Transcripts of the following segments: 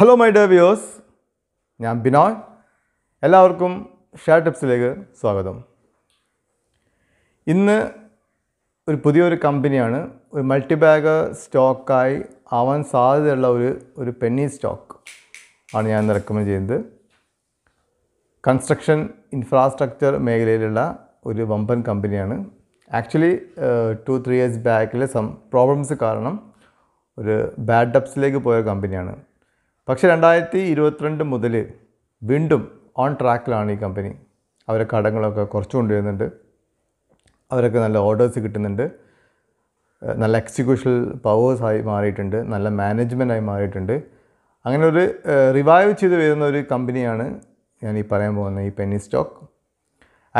hello my day views ഞാൻ ബിനോയ് എല്ലാവർക്കും share ടിപ്സിലേക്ക് സ്വാഗതം ഇന്ന് ഒരു പുതിയൊരു കമ്പനിയാണ് ഒരു മൾട്ടി ബാഗ് സ്റ്റോക്കായി ആവാൻ സാധ്യതയുള്ള ഒരു ഒരു പെന്നി സ്റ്റോക്ക് ആണ് ഞാൻ റെക്കമെൻഡ് ചെയ്യുന്നത് കൺസ്ട്രക്ഷൻ ഇൻഫ്രാസ്ട്രക്ചർ മേഖലയിലുള്ള ഒരു വമ്പൻ കമ്പനിയാണ് ആക്ച്വലി ടു ത്രീ ഇയേഴ്സ് ബാക്കിലെ സം പ്രോബ്ലംസ് കാരണം ഒരു ബാഡ് ഡപ്സിലേക്ക് പോയ കമ്പനിയാണ് പക്ഷേ രണ്ടായിരത്തി ഇരുപത്തിരണ്ട് മുതൽ വീണ്ടും ഓൺ ട്രാക്കിലാണ് ഈ കമ്പനി അവരെ കടങ്ങളൊക്കെ കുറച്ച് കൊണ്ടുവരുന്നുണ്ട് അവരൊക്കെ നല്ല ഓർഡേഴ്സ് കിട്ടുന്നുണ്ട് നല്ല എക്സിക്യൂഷൻ പവേഴ്സായി മാറിയിട്ടുണ്ട് നല്ല മാനേജ്മെൻറ്റായി മാറിയിട്ടുണ്ട് അങ്ങനെ ഒരു റിവൈവ് ചെയ്ത് വരുന്ന ഒരു കമ്പനിയാണ് ഞാൻ ഈ പറയാൻ പോകുന്നത് ഈ penny stock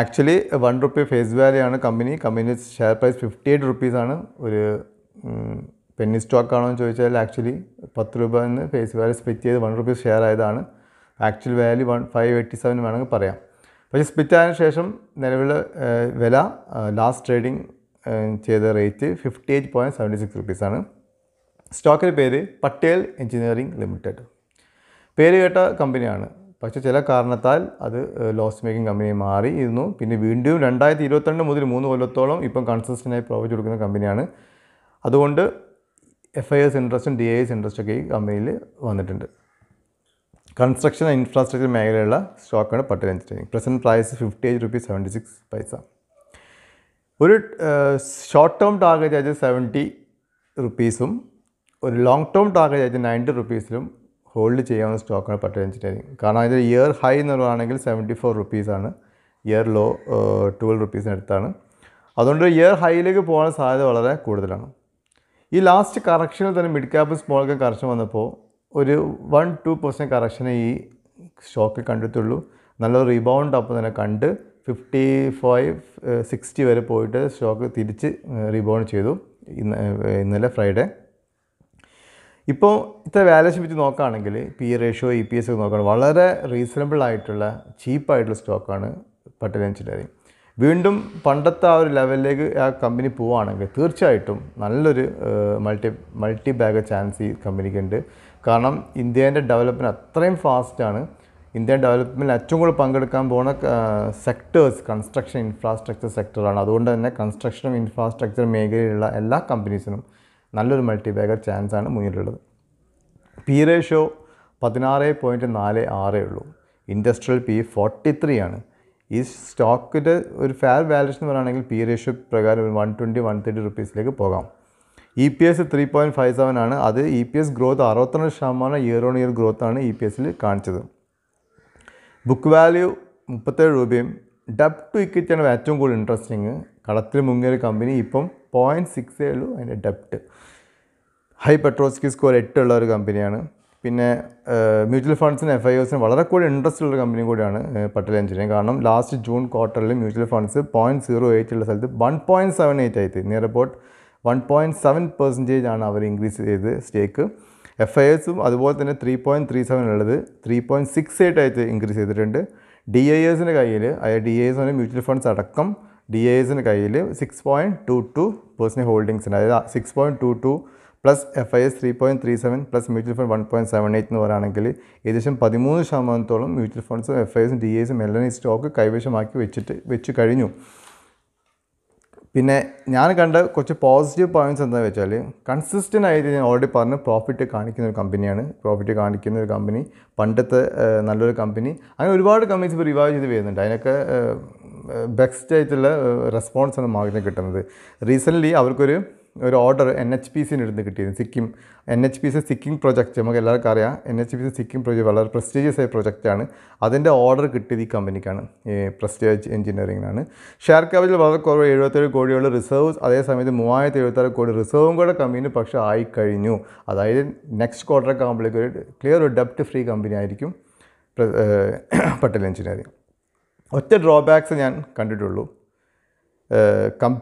actually one rupee face value ആണ് കമ്പനി കമ്പനിയുടെ ഷെയർ പ്രൈസ് ഫിഫ്റ്റി എയ്റ്റ് റുപ്പീസാണ് ഒരു പെന്നി സ്റ്റോക്ക് ആണോ എന്ന് ചോദിച്ചാൽ ആക്ച്വലി പത്ത് രൂപ എന്ന് ഫേസ് വാല്യൂ സ്പിറ്റ് ചെയ്ത് വൺ റുപ്പീസ് ഷെയർ ആയതാണ് actual value one five eighty seven വേണമെങ്കിൽ പറയാം പക്ഷേ സ്പിറ്റ് ആയതിനു ശേഷം നിലവിലെ വില ലാസ്റ്റ് ട്രേഡിംഗ് ചെയ്ത rate fifty eight point seventy six റുപ്പീസാണ് സ്റ്റോക്കിൻ്റെ പേര് പട്ടേൽ എഞ്ചിനീയറിംഗ് ലിമിറ്റഡ് പേര് കേട്ട കമ്പനിയാണ് പക്ഷേ ചില കാരണത്താൽ അത് ലോസ് മേക്കിംഗ് കമ്പനി മാറി ഇരുന്നു പിന്നെ വീണ്ടും രണ്ടായിരത്തി ഇരുപത്തിരണ്ട് മുതൽ മൂന്ന് കൊല്ലത്തോളം ഇപ്പം കൺസിസ്റ്റൻ്റായി പ്രോഫിറ്റ് കൊടുക്കുന്ന കമ്പനിയാണ് അതുകൊണ്ട് എഫ് ഐ എസ് ഇൻട്രസ്റ്റും ഡി ഐ എസ് ഇൻട്രസ്റ്റും ഒക്കെ ഈ കമ്പനിയിൽ വന്നിട്ടുണ്ട് കൺസ്ട്രക്ഷൻ ഇൻഫ്രാസ്ട്രക്ചർ മേഖലയുള്ള സ്റ്റോക്കാണ് Patel engineering present price fifty eight rupees seventy six paisa ഒരു ഷോർട്ട് ടേം ടാർഗറ്റ് ആയിട്ട് സെവൻറ്റി റുപ്പീസും ഒരു ലോങ് ടേം ടാർഗറ്റ് ആയിട്ട് നയൻറ്റി റുപ്പീസിലും ഹോൾഡ് ചെയ്യാവുന്ന സ്റ്റോക്കാണ് പട്ടേൽ എഞ്ചിനീയറിംഗ് കാരണം അതിൻ്റെ ഇയർ ഹൈ എന്ന് പറയുകയാണെങ്കിൽ സെവൻറ്റി ഫോർ റുപ്പീസാണ് ഇയർ ലോ ട്വൽവ് റുപ്പീസിനടുത്താണ് അതുകൊണ്ട് ഇയർ ഹൈയിലേക്ക് പോകാൻ സാധ്യത വളരെ കൂടുതലാണ് ഈ ലാസ്റ്റ് കറക്ഷനിൽ തന്നെ mid cap small cap correction വന്നപ്പോൾ ഒരു വൺ ടു പെർസെൻറ്റ് കറക്ഷനെ ഈ സ്റ്റോക്ക് കണ്ടിട്ടുള്ളൂ നല്ല റീബൗണ്ട് അപ്പോൾ തന്നെ കണ്ട് ഫിഫ്റ്റി ഫൈവ് സിക്സ്റ്റി വരെ പോയിട്ട് സ്റ്റോക്ക് തിരിച്ച് റീബൗണ്ട് ചെയ്തു ഇന്ന് ഇന്നലെ ഫ്രൈഡേ ഇപ്പോൾ ഇത്ര വാലേഷൻ വെച്ച് നോക്കുകയാണെങ്കിൽ P ratio E P S ഒക്കെ നോക്കുകയാണെങ്കിൽ വളരെ റീസണബിൾ ആയിട്ടുള്ള ചീപ്പായിട്ടുള്ള സ്റ്റോക്കാണ് പട്ടേൽ വീണ്ടും പണ്ടത്തെ ആ ഒരു ലെവലിലേക്ക് ആ കമ്പനി പോവുകയാണെങ്കിൽ തീർച്ചയായിട്ടും നല്ലൊരു മൾട്ടി മൾട്ടി ബാഗ് ചാൻസ് ഈ കമ്പനിക്ക് ഉണ്ട് കാരണം ഇന്ത്യേൻ്റെ ഡെവലപ്മെൻറ്റ് അത്രയും ഫാസ്റ്റാണ് ഇന്ത്യൻ ഡെവലപ്മെൻറ്റിൽ ഏറ്റവും കൂടുതൽ പങ്കെടുക്കാൻ പോകുന്ന സെക്ടേഴ്സ് കൺസ്ട്രക്ഷൻ ഇൻഫ്രാസ്ട്രക്ചർ സെക്ടറാണ് അതുകൊണ്ട് തന്നെ കൺസ്ട്രക്ഷനും ഇൻഫ്രാസ്ട്രക്ചർ മേഖലയിലുള്ള എല്ലാ കമ്പനീസിനും നല്ലൊരു മൾട്ടി ബാഗർ ചാൻസാണ് മുന്നിലുള്ളത് പി റേഷ്യോ പതിനാറ് പോയിൻറ്റ് നാല് ആറേ ഉള്ളൂ ഇൻഡസ്ട്രിയൽ പി ഫോർട്ടി ത്രീ ആണ് ഈ സ്റ്റോക്കിൻ്റെ ഒരു ഫെയർ വാല്യൂഷൻ പറയുകയാണെങ്കിൽ പി റേഷ്യോ പ്രകാരം ഒരു വൺ ട്വൻറ്റി വൺ തേർട്ടി റുപ്പീസിലേക്ക് പോകാം E P S three point five seven ആണ് അത് ഇ പി എസ് ഗ്രോത്ത് അറുപത്തിരണ്ട് ശതമാനം ഇയർ ഓൺ ഇയർ ഗ്രോത്ത് ആണ് ഇ പി എസിൽ കാണിച്ചത് ബുക്ക് വാല്യൂ മുപ്പത്തേഴ് രൂപയും ഡബ് ടു ഇക്വിറ്റിയാണ് ഏറ്റവും കൂടുതൽ ഇൻട്രസ്റ്റിങ് കടത്തിൽ മുങ്ങിയൊരു കമ്പനി ഇപ്പം പോയിൻറ്റ് സിക്സ് ഉള്ളൂ അതിൻ്റെ ഡെപ്റ്റ് ഹൈ പെട്രോസ്കി സ്കോർ എട്ടുള്ള ഒരു കമ്പനിയാണ് പിന്നെ മ്യൂച്വൽ ഫണ്ട്സിന് എഫ് ഐ ഒസിന് വളരെ കൂടി ഇൻട്രസ്റ്റ് ഉള്ള കമ്പനി കൂടിയാണ് പട്ടേൽ എഞ്ചിനീയറിംഗ് കാരണം ലാസ്റ്റ് ജൂൺ ക്വാർട്ടറിൽ mutual funds point zero eight ഉള്ള സ്ഥലത്ത് വൺ പോയിൻറ്റ് സെവൻ എയ്റ്റ് ആയിട്ട് near about one point seven percentage ആണ് അവർ ഇൻക്രീസ് ചെയ്ത് സ്റ്റേക്ക് എഫ് ഐ എസും അതുപോലെ തന്നെ ത്രീ പോയിൻറ്റ് ത്രീ സെവൻ ഉള്ളത് ത്രീ പോയിൻറ്റ് സിക്സ് എയ്റ്റ് ആയിട്ട് ഇൻക്രീസ് ചെയ്തിട്ടുണ്ട് ഡി ഐ എസിൻ്റെ കയ്യിൽ അതായത് ഡി ഐ എസ് എസിൻ്റെ മ്യൂച്വൽ ഫണ്ട്സ് അടക്കം ഡി ഐ എസിൻ്റെ കയ്യിൽ six point two two percent holdings അതായത് six point two two plus F I S three point three seven plus mutual fund one point seven eight എന്ന് പറയുകയാണെങ്കിൽ ഏകദേശം പതിമൂന്ന് ശതമാനത്തോളം മ്യൂച്വൽ ഫണ്ട്സും എഫ് ഐ എസും ഡി എസും എല്ലാം ഈ സ്റ്റോക്ക് കൈവശമാക്കി വെച്ചിട്ട് വെച്ച് കഴിഞ്ഞു പിന്നെ ഞാൻ കണ്ട കുറച്ച് പോസിറ്റീവ് പോയിൻറ്റ്സ് എന്താണെന്ന് വെച്ചാൽ കൺസിസ്റ്റൻ്റ് ആയിട്ട് ഞാൻ ഓൾറെഡി പറഞ്ഞ് പ്രോഫിറ്റ് കാണിക്കുന്ന ഒരു കമ്പനിയാണ് പ്രോഫിറ്റ് കാണിക്കുന്ന ഒരു കമ്പനി പണ്ടത്തെ നല്ലൊരു കമ്പനി അങ്ങനെ ഒരുപാട് കമ്പനീസ് ഇപ്പോൾ റിവൈവ് ചെയ്ത് വരുന്നുണ്ട് അതിനൊക്കെ ബെസ്റ്റ് ആയിട്ടുള്ള റെസ്പോൺസാണ് മാർക്കറ്റിന് കിട്ടുന്നത് റീസെൻ്റ്ലി അവർക്കൊരു ഒരു ഓർഡർ എൻ എച്ച് പി സിന് ഇടുന്ന് കിട്ടിയിരുന്നു Sikkim N H P C Sikkim project നമുക്ക് എല്ലാവർക്കും അറിയാം N H P C Sikkim project വളരെ പ്രസ്റ്റീജിയസ് ആയ പ്രൊജക്റ്റാണ് അതിൻ്റെ ഓർഡർ കിട്ടിയത് ഈ കമ്പനിക്കാണ് ഈ പ്രസ്റ്റീജ് എഞ്ചിനീയറിങ്ങിനാണ് ഷെയർ ക്യാപിറ്റൽ വളരെ കുറവ് എഴുപത്തേഴ് കോടിയുള്ള റിസർവ്സ് അതേ സമയത്ത് മൂവായിരത്തി എഴുപത്താറ് കോടി റിസർവും കൂടെ കമ്പനിന് പക്ഷേ ആയി കഴിഞ്ഞു അതായത് നെക്സ്റ്റ് ക്വാർട്ടറൊക്കെ ആകുമ്പോഴേക്കും ഒരു ക്ലിയർ ഒരു ഡെപ്റ്റ് ഫ്രീ കമ്പനി ആയിരിക്കും പട്ടേൽ എഞ്ചിനീയറിംഗ് ഒറ്റ ഡ്രോബാക്സ് ഞാൻ കണ്ടിട്ടുള്ളൂ കം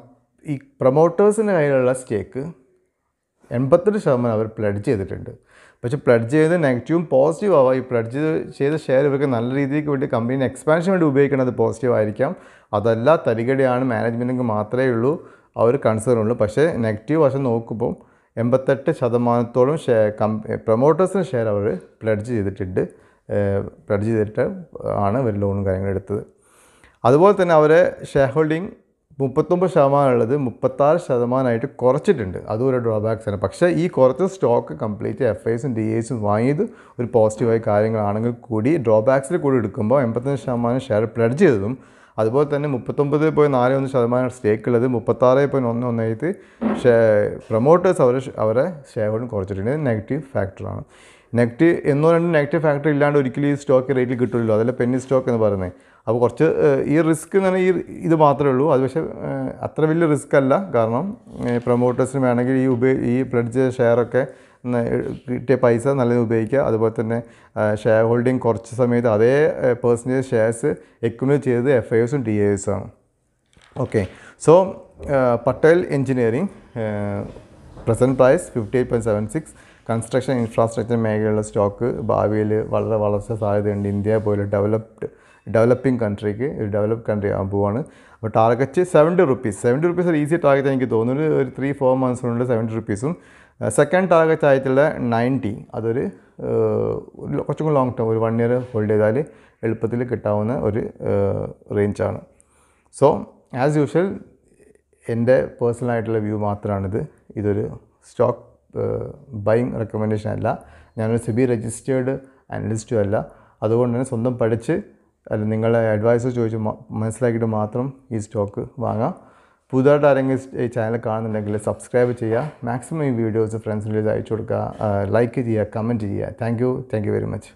ഈ പ്രൊമോട്ടേഴ്സിൻ്റെ കയ്യിലുള്ള സ്റ്റേക്ക് എൺപത്തെട്ട് ശതമാനം അവർ പ്ലഡ് ചെയ്തിട്ടുണ്ട് പക്ഷേ പ്ലഡ് ചെയ്ത് നെഗറ്റീവും പോസിറ്റീവ് ആവാം ഈ പ്ലഡ് ചെയ്ത ഷെയർ ഇവർക്ക് നല്ല രീതിക്ക് വേണ്ടി കമ്പനി എക്സ്പാൻഷൻ വേണ്ടി ഉപയോഗിക്കുന്നത് പോസിറ്റീവ് ആയിരിക്കാം അതല്ല തരികടിയാണ് മാനേജ്മെൻറ്റിന് മാത്രമേ ഉള്ളൂ ആ ഒരു കൺസേൺ ഉള്ളൂ പക്ഷേ നെഗറ്റീവ് വശം നോക്കുമ്പോൾ എൺപത്തെട്ട് ശതമാനത്തോളം ഷെയർ കം പ്രൊമോട്ടേഴ്സിന് ഷെയർ അവർ പ്ലഡ്ജ് ചെയ്തിട്ടുണ്ട് പ്ലഡ്ജ് ചെയ്തിട്ട് ആണ് ഇവർ ലോണും കാര്യങ്ങളും എടുത്തത് അതുപോലെ തന്നെ അവരെ ഷെയർ ഹോൾഡിംഗ് മുപ്പത്തൊമ്പത് ശതമാനം ഉള്ളത് മുപ്പത്താറ് ശതമാനമായിട്ട് കുറച്ചിട്ടുണ്ട് അതും ഒരു ഡ്രോബാക്സാണ് പക്ഷേ ഈ കുറച്ച് സ്റ്റോക്ക് കംപ്ലീറ്റ് എഫ് ഐസും ഡി എസും വാങ്ങിയത് ഒരു പോസിറ്റീവായ കാര്യങ്ങളാണെങ്കിൽ കൂടി ഡ്രോബാക്സിൽ കൂടി എടുക്കുമ്പോൾ എൺപത്തഞ്ച് ശതമാനം ഷെയർ പ്ലഡ്ജ് ചെയ്തതും അതുപോലെ തന്നെ മുപ്പത്തൊമ്പത് പോയി നാല് ഒന്ന് ശതമാനം സ്റ്റേക്ക് ഉള്ളത് മുപ്പത്താറ് പോയി ഒന്ന് ഒന്നായിട്ട് ഷേ പ്രൊമോട്ടേഴ്സ് അവരെ അവരെ ഷെയർ ഹോൾഡിംഗ് കുറച്ചിട്ടുണ്ട് നെഗറ്റീവ് ഫാക്ടറാണ് നെഗറ്റീവ് എന്നോ രണ്ട് നെഗറ്റീവ് ഫാക്ടർ ഇല്ലാണ്ട് ഒരിക്കലും ഈ സ്റ്റോക്ക് റേറ്റിൽ കിട്ടുമല്ലോ അതല്ല പെന്നി സ്റ്റോക്ക് എന്ന് പറയുന്നത് അപ്പോൾ കുറച്ച് ഈ റിസ്ക് എന്ന് പറഞ്ഞാൽ ഈ ഇത് മാത്രമേ ഉള്ളൂ അത് പക്ഷേ അത്ര വലിയ റിസ്ക് അല്ല കാരണം പ്രൊമോട്ടേഴ്സിന് വേണമെങ്കിൽ ഈ ഉപയോഗ ഈ പ്ലഡ്ജ് ഷെയറൊക്കെ കിട്ടിയ പൈസ നല്ലത് ഉപയോഗിക്കുക അതുപോലെ തന്നെ ഷെയർ ഹോൾഡിംഗ് കുറച്ച് സമയത്ത് അതേ പേഴ്സൻറ്റേജ് ഷെയർസ് എക്യുമുലേറ്റ് ചെയ്തത് എഫ് ഐ എസും ഡി ഐ എസും ആണ് okay so Patel engineering present price fifty eight point seven six construction infrastructure മേഖലയിലുള്ള സ്റ്റോക്ക് ഭാവിയിൽ വളരെ വളർച്ച സാധ്യതയുണ്ട് ഇന്ത്യ പോലെ ഡെവലപ്ഡ് ഡെവലപ്പിംഗ് കൺട്രിക്ക് ഒരു ഡെവലപ്പ് കൺട്രി ആകുമ്പോഴാണ് അപ്പോൾ target seventy rupees seventy rupees ഒരു ഈസി ടാർഗറ്റ് എനിക്ക് തോന്നുന്നു ഒരു ത്രീ ഫോർ മന്ത്സിനുണ്ട് സെവൻറ്റി റുപ്പീസും സെക്കൻഡ് ടാർഗറ്റ് ആയിട്ടുള്ള നയൻറ്റി അതൊരു കുറച്ചും കൂടി ലോങ് ടേം ഒരു വൺ ഇയർ ഹോൾഡ് ചെയ്താൽ എളുപ്പത്തിൽ കിട്ടാവുന്ന ഒരു റേഞ്ചാണ് സോ ആസ് യൂഷ്വൽ എൻ്റെ പേഴ്സണൽ ആയിട്ടുള്ള വ്യൂ മാത്രമാണിത് ഇതൊരു സ്റ്റോക്ക് ബൈങ് റെക്കമെൻഡേഷൻ അല്ല ഞാനൊരു സെബി രജിസ്റ്റേർഡ് അനലിസ്റ്റും അല്ല അതുകൊണ്ട് തന്നെ സ്വന്തം പഠിച്ച് അല്ല നിങ്ങളുടെ അഡ്വൈസ് ചോദിച്ച് മനസ്സിലാക്കിയിട്ട് മാത്രം ഈ സ്റ്റോക്ക് വാങ്ങാം പുതുതായിട്ട് ആരെങ്കിലും ഈ ചാനൽ കാണുന്നുണ്ടെങ്കിൽ സബ്സ്ക്രൈബ് ചെയ്യുക മാക്സിമം ഈ വീഡിയോസ് ഫ്രണ്ട്സിൻ്റെ അയച്ചു കൊടുക്കുക ലൈക്ക് ചെയ്യുക കമൻറ്റ് ചെയ്യുക thank you thank you very much